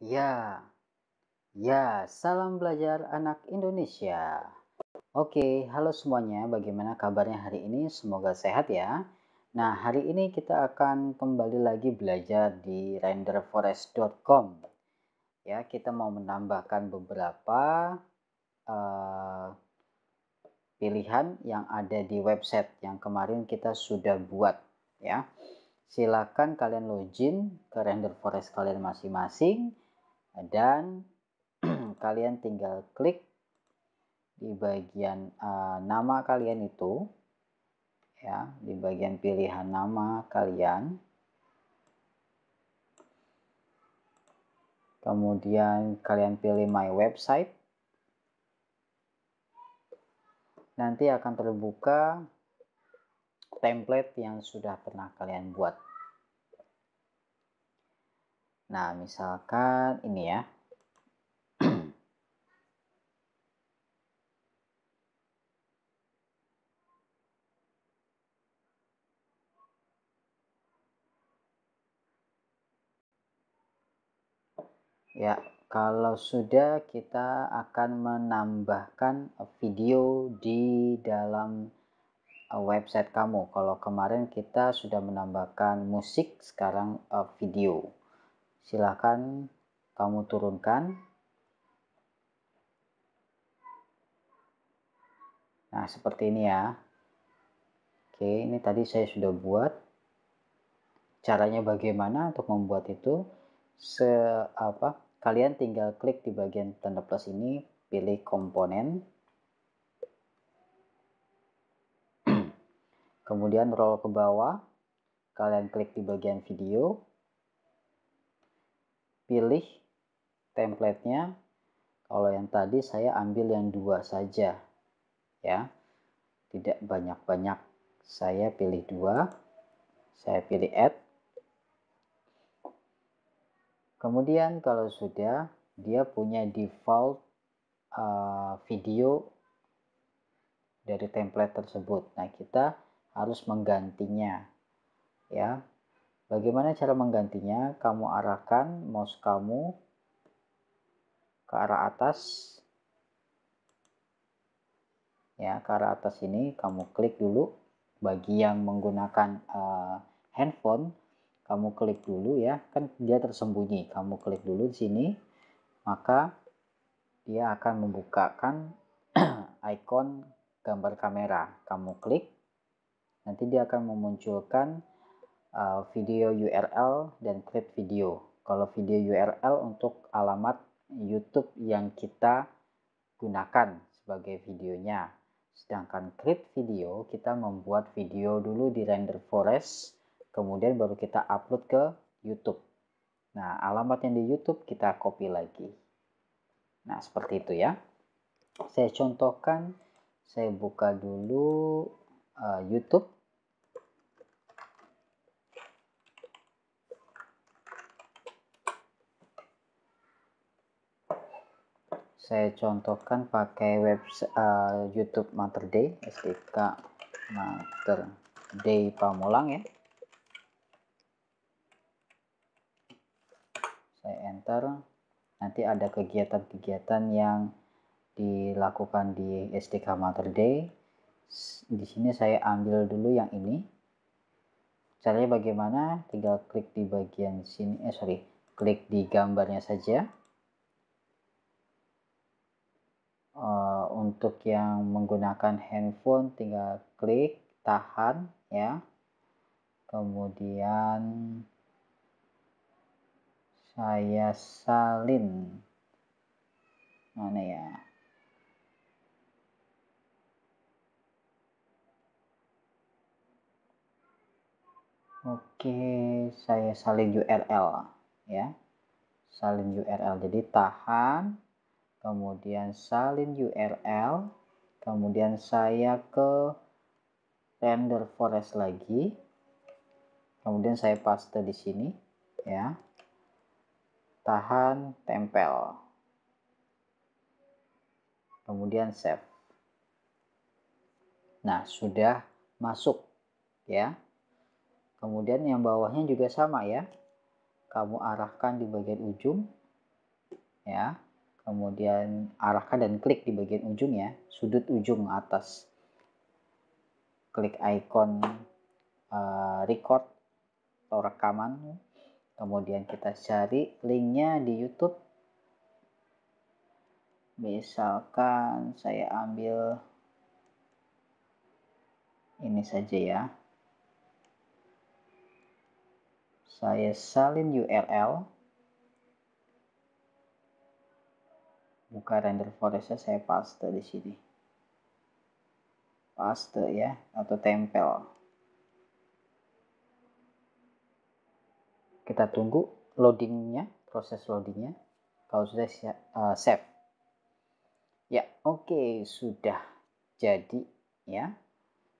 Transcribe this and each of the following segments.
Ya, ya, salam belajar anak Indonesia. Oke, halo semuanya. Bagaimana kabarnya hari ini? Semoga sehat ya. Nah, hari ini kita akan kembali lagi belajar di renderforest.com. Ya, kita mau menambahkan beberapa uh, pilihan yang ada di website yang kemarin kita sudah buat. Ya, silakan kalian login ke renderforest kalian masing-masing dan kalian tinggal klik di bagian uh, nama kalian itu ya di bagian pilihan nama kalian kemudian kalian pilih my website nanti akan terbuka template yang sudah pernah kalian buat Nah, misalkan ini ya. ya, kalau sudah kita akan menambahkan video di dalam e, website kamu. Kalau kemarin kita sudah menambahkan musik, sekarang e, video. Silahkan kamu turunkan. Nah, seperti ini ya. Oke, ini tadi saya sudah buat. Caranya bagaimana untuk membuat itu? Se apa? Kalian tinggal klik di bagian tanda plus ini, pilih komponen. Kemudian roll ke bawah. Kalian klik di bagian video pilih templatenya kalau yang tadi saya ambil yang dua saja ya tidak banyak-banyak saya pilih dua saya pilih add kemudian kalau sudah dia punya default uh, video dari template tersebut nah kita harus menggantinya ya Bagaimana cara menggantinya? Kamu arahkan mouse kamu ke arah atas. Ya, ke arah atas ini kamu klik dulu. Bagi yang menggunakan uh, handphone, kamu klik dulu ya. Kan dia tersembunyi. Kamu klik dulu di sini, maka dia akan membukakan ikon gambar kamera. Kamu klik, nanti dia akan memunculkan Eh, video URL dan create video. Kalau video URL untuk alamat YouTube yang kita gunakan sebagai videonya. Sedangkan create video kita membuat video dulu di render forest, kemudian baru kita upload ke YouTube. Nah, alamat yang di YouTube kita copy lagi. Nah, seperti itu ya. Saya contohkan, saya buka dulu uh, YouTube saya contohkan pakai web uh, YouTube Mother Day SDK Mother Day Pamulang ya saya enter nanti ada kegiatan-kegiatan yang dilakukan di SDK Mother Day di sini saya ambil dulu yang ini caranya bagaimana tinggal klik di bagian sini eh sorry klik di gambarnya saja untuk yang menggunakan handphone tinggal klik tahan ya kemudian saya salin mana ya Oke, saya salin URL ya. Salin URL. Jadi tahan kemudian salin URL, kemudian saya ke render forest lagi, kemudian saya paste di sini, ya, tahan tempel, kemudian save. Nah, sudah masuk, ya. Kemudian yang bawahnya juga sama ya. Kamu arahkan di bagian ujung, ya kemudian arahkan dan klik di bagian ujungnya, sudut ujung atas. Klik icon uh, record atau rekaman, kemudian kita cari linknya di YouTube. Misalkan saya ambil ini saja ya. Saya salin URL. buka render forestnya saya paste di sini paste ya atau tempel kita tunggu loadingnya proses loadingnya kalau sudah uh, save ya oke okay, sudah jadi ya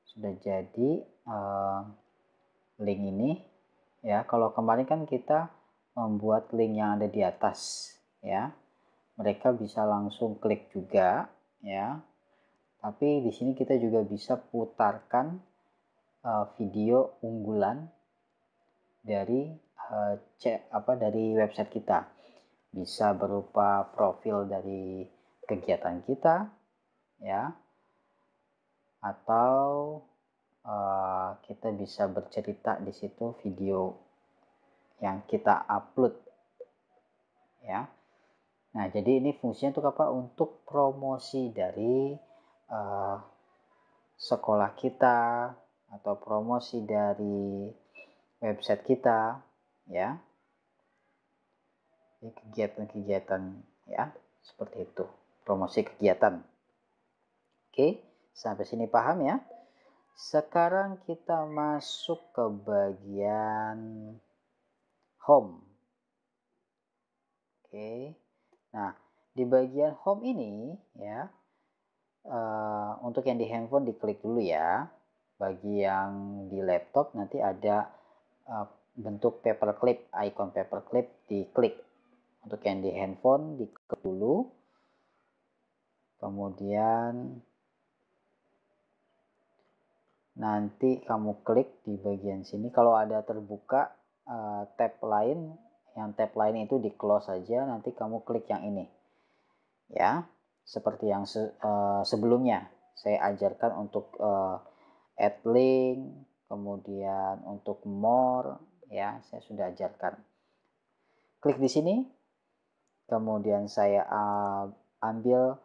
sudah jadi uh, link ini ya kalau kemarin kan kita membuat link yang ada di atas ya mereka bisa langsung klik juga ya tapi di sini kita juga bisa putarkan uh, video unggulan dari uh, eh, cek apa dari website kita bisa berupa profil dari kegiatan kita ya atau uh, kita bisa bercerita di situ video yang kita upload ya Nah, jadi ini fungsinya untuk apa? Untuk promosi dari uh, sekolah kita atau promosi dari website kita, ya. Ini kegiatan-kegiatan, ya, seperti itu. Promosi kegiatan. Oke, sampai sini paham ya? Sekarang kita masuk ke bagian home. Oke. Okay. Nah, di bagian home ini ya uh, untuk yang di handphone diklik dulu ya. Bagi yang di laptop nanti ada uh, bentuk paperclip, icon paperclip diklik. Untuk yang di handphone diklik dulu. Kemudian nanti kamu klik di bagian sini kalau ada terbuka uh, tab lain yang tab lain itu di close saja nanti kamu klik yang ini ya seperti yang se uh, sebelumnya saya ajarkan untuk uh, add link kemudian untuk more ya saya sudah ajarkan klik di sini kemudian saya uh, ambil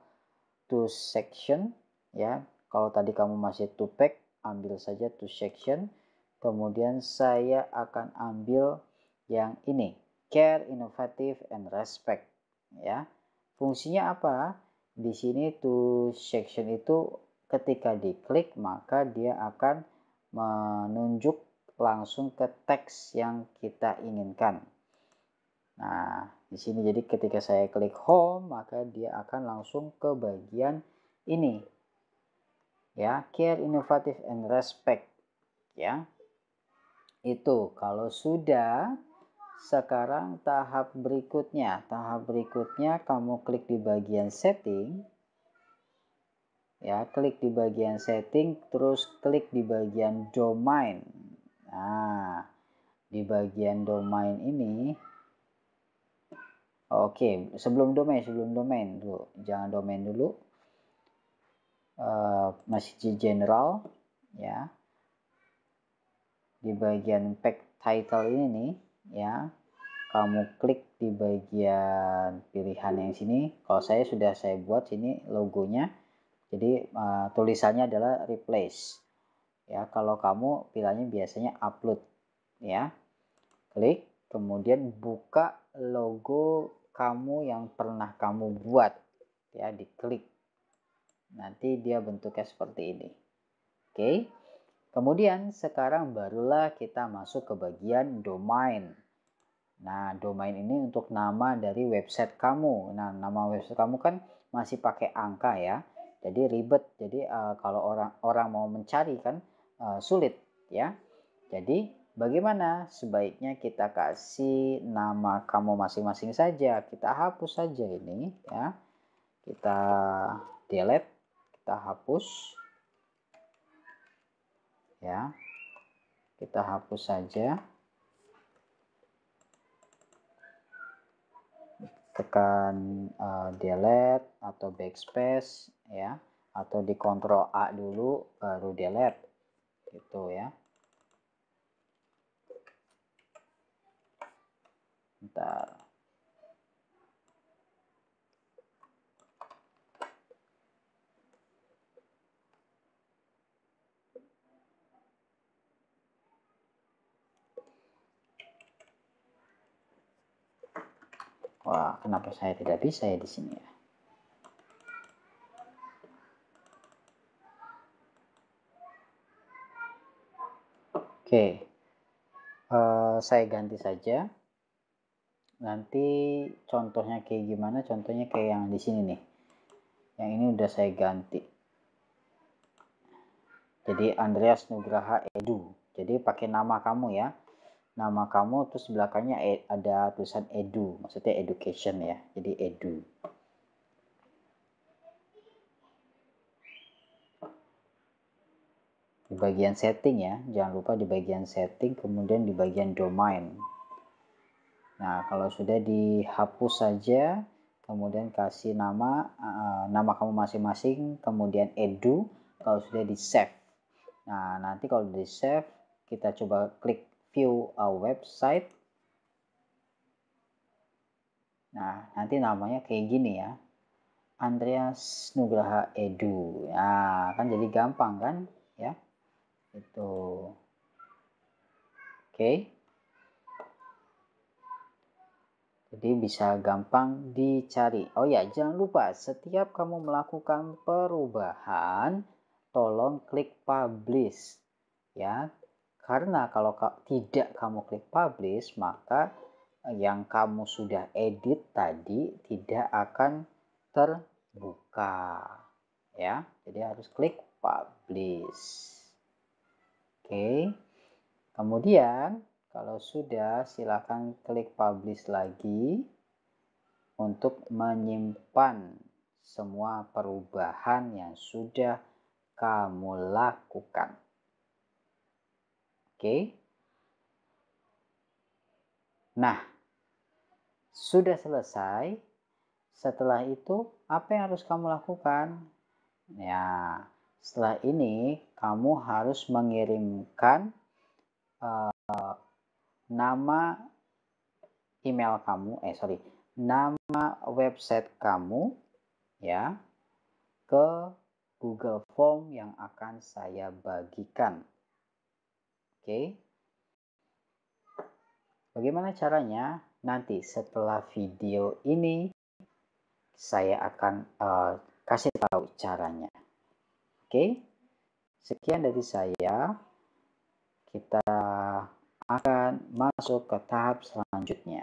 to section ya kalau tadi kamu masih to pack ambil saja to section kemudian saya akan ambil yang ini care, innovative, and respect. Ya, fungsinya apa? Di sini to section itu ketika diklik maka dia akan menunjuk langsung ke teks yang kita inginkan. Nah, di sini jadi ketika saya klik home maka dia akan langsung ke bagian ini. Ya, care innovative and respect. Ya. Itu kalau sudah sekarang tahap berikutnya, tahap berikutnya kamu klik di bagian setting. Ya, klik di bagian setting terus klik di bagian domain. Nah, di bagian domain ini Oke, sebelum domain, sebelum domain dulu. Jangan domain dulu. Uh, eh, masih di general ya. Di bagian pack title ini nih ya kamu klik di bagian pilihan yang sini kalau saya sudah saya buat sini logonya jadi uh, tulisannya adalah replace ya kalau kamu pilihannya biasanya upload ya klik kemudian buka logo kamu yang pernah kamu buat ya diklik nanti dia bentuknya seperti ini oke okay. Kemudian sekarang barulah kita masuk ke bagian domain. Nah, domain ini untuk nama dari website kamu. Nah, nama website kamu kan masih pakai angka ya. Jadi ribet. Jadi uh, kalau orang orang mau mencari kan uh, sulit ya. Jadi bagaimana sebaiknya kita kasih nama kamu masing-masing saja. Kita hapus saja ini ya. Kita delete, kita hapus ya kita hapus saja tekan uh, delete atau backspace ya atau di kontrol A dulu baru delete gitu ya bentar Wah, kenapa saya tidak bisa ya di sini ya? Oke, okay. uh, eh, saya ganti saja. Nanti contohnya kayak gimana? Contohnya kayak yang di sini nih. Yang ini udah saya ganti. Jadi Andreas Nugraha Edu. Jadi pakai nama kamu ya nama kamu terus belakangnya e, ada tulisan edu maksudnya education ya jadi edu di bagian setting ya jangan lupa di bagian setting kemudian di bagian domain nah kalau sudah dihapus saja kemudian kasih nama eh, nama kamu masing-masing kemudian edu kalau sudah di save nah nanti kalau di save kita coba klik view a website. Nah, nanti namanya kayak gini ya. Andreas Nugraha Edu. Nah, kan jadi gampang kan? Ya. Itu. Oke. Jadi bisa gampang dicari. Oh ya, jangan lupa setiap kamu melakukan perubahan, tolong klik publish. Ya, karena kalau ka tidak kamu klik publish, maka eh, yang kamu sudah edit tadi tidak akan terbuka. Ya, jadi harus klik publish. Oke. Kemudian kalau sudah silakan klik publish lagi untuk menyimpan semua perubahan yang sudah kamu lakukan. Oke. Nah, sudah selesai. Setelah itu, apa yang harus kamu lakukan? Ya, setelah ini kamu harus mengirimkan uh, nama email kamu, eh sorry, nama website kamu, ya, ke Google Form yang akan saya bagikan. Oke. Bagaimana caranya? Nanti setelah video ini saya akan uh, kasih tahu caranya. Oke. Sekian dari saya. Kita akan masuk ke tahap selanjutnya.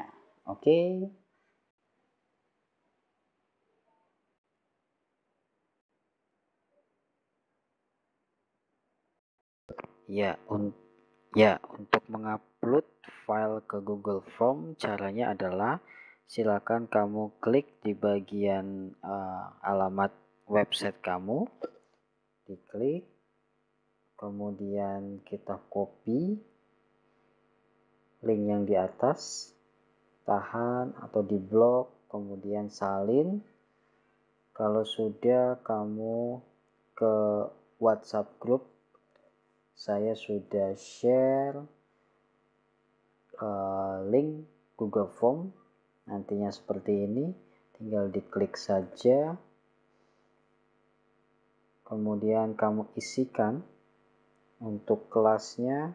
Oke. Ya, untuk Ya, untuk mengupload file ke Google Form caranya adalah silakan kamu klik di bagian uh, alamat website kamu. Diklik. Kemudian kita copy link yang di atas, tahan atau di blok, kemudian salin. Kalau sudah kamu ke WhatsApp group saya sudah share uh, link Google Form nantinya seperti ini tinggal diklik saja kemudian kamu isikan untuk kelasnya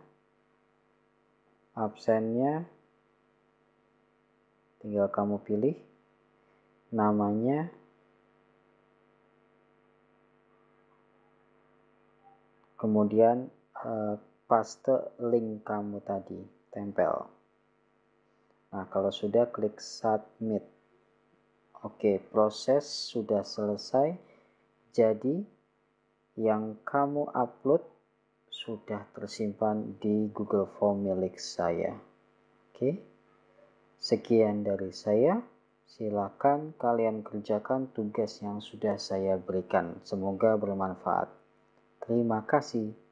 absennya tinggal kamu pilih namanya kemudian Eh, paste link kamu tadi, tempel. Nah, kalau sudah klik submit. Oke, proses sudah selesai. Jadi yang kamu upload sudah tersimpan di Google Form milik saya. Oke. Sekian dari saya. Silakan kalian kerjakan tugas yang sudah saya berikan. Semoga bermanfaat. Terima kasih.